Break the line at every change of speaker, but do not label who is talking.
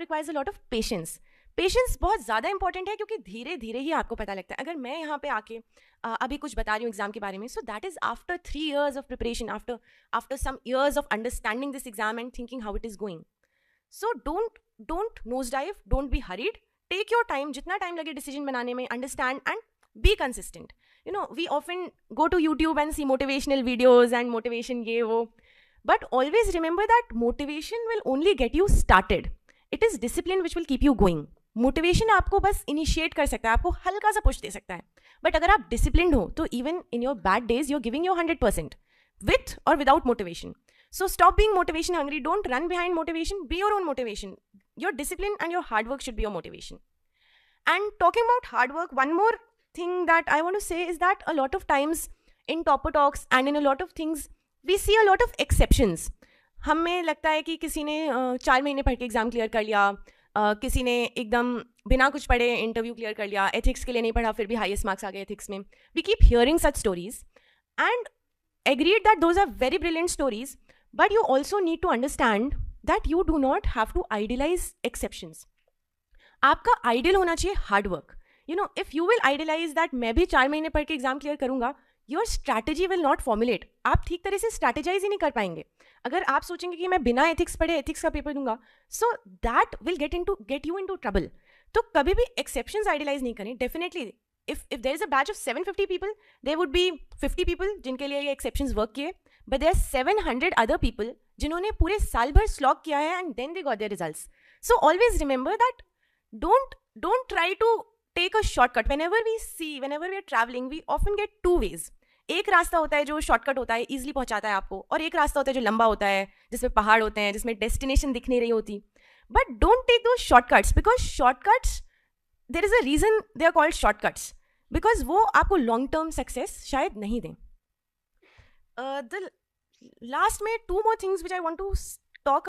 Requires a lot of patience patience बहुत ज़्यादा important है क्योंकि धीरे धीरे ही आपको पता लगता है अगर मैं यहाँ पे आके अभी कुछ बता रही हूँ एग्जाम के बारे में so that is after three years of preparation after after some years of understanding this exam and thinking how it is going so don't don't nose dive don't be hurried take your time जितना time लगे decision बनाने में understand and be consistent you know we often go to YouTube and see motivational videos and motivation ये वो but always remember that motivation will only get you started it is discipline which will keep you going motivation आपको बस initiate कर सकता है आपको हल्का सा पुश दे सकता है बट अगर आप डिसिप्लिन हो तो even in your bad days you're giving your hundred percent with और without motivation so stop being motivation hungry don't run behind motivation be your own motivation your discipline and your hard work should be your motivation and talking about hard work one more thing that I want to say is that a lot of times in Topper Talks and in a lot of things, we see a lot of exceptions. हमें लगता है कि किसी ने चार महीने पढ़ के एग्ज़ाम क्लियर कर लिया किसी ने एकदम बिना कुछ पढ़े इंटरव्यू क्लियर कर लिया एथिक्स के लिए नहीं पढ़ा फिर भी हाइएस्ट मार्क्स आ गए एथिक्स में we keep hearing such stories and agreed that those are very brilliant stories but you also need to understand that you do not have to idealise exceptions आपका ideal होना चाहिए hard work you know if you will idealise that मैं भी चार महीने पढ़ के exam clear करूंगा your strategy will not formulate आप ठीक तरह से स्ट्रैटेजाइज ही नहीं कर पाएंगे अगर आप सोचेंगे कि मैं बिना एथिक्स पढ़े एथिक्स का पेपर दूंगा so that will get into get you into trouble तो कभी भी एक्सेप्शन आइडियलाइज नहीं करें definitely if if there is a batch of seven fifty people there would be fifty people जिनके लिए ये एक्सेप्शन वर्क किए but there seven hundred other people जिन्होंने पूरे साल भर स्लॉक किया है and then they got their result so always remember that don't don't try to take a shortcut whenever we see whenever we are travelling we often get two ways एक रास्ता होता है जो shortcut होता है easily पहुंचाता है आपको और एक रास्ता होता है जो लंबा होता है जिसमें पहाड़ होते हैं जिसमें डेस्टिनेशन दिख नहीं रही होती but don't take those shortcuts because shortcuts there is a reason they are called shortcuts because वो आपको लॉन्ग टर्म सक्सेस शायद नहीं दें द uh, लास्ट में two more things which I want to talk